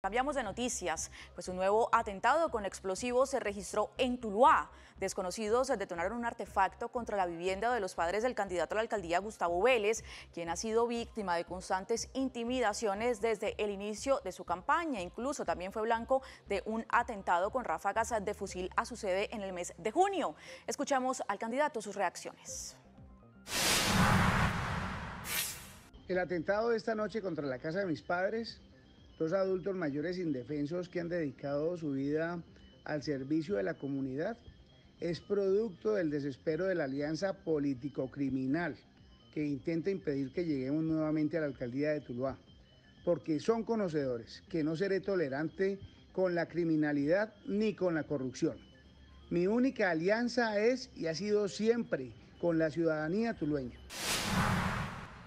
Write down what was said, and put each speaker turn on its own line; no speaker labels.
Cambiamos de noticias, pues un nuevo atentado con explosivos se registró en Tuluá. Desconocidos detonaron un artefacto contra la vivienda de los padres del candidato a la alcaldía Gustavo Vélez, quien ha sido víctima de constantes intimidaciones desde el inicio de su campaña. Incluso también fue blanco de un atentado con ráfagas de fusil a su sede en el mes de junio. Escuchamos al candidato sus reacciones.
El atentado de esta noche contra la casa de mis padres dos adultos mayores indefensos que han dedicado su vida al servicio de la comunidad, es producto del desespero de la alianza político-criminal que intenta impedir que lleguemos nuevamente a la alcaldía de Tuluá, porque son conocedores que no seré tolerante con la criminalidad ni con la corrupción. Mi única alianza es y ha sido siempre con la ciudadanía tulueña.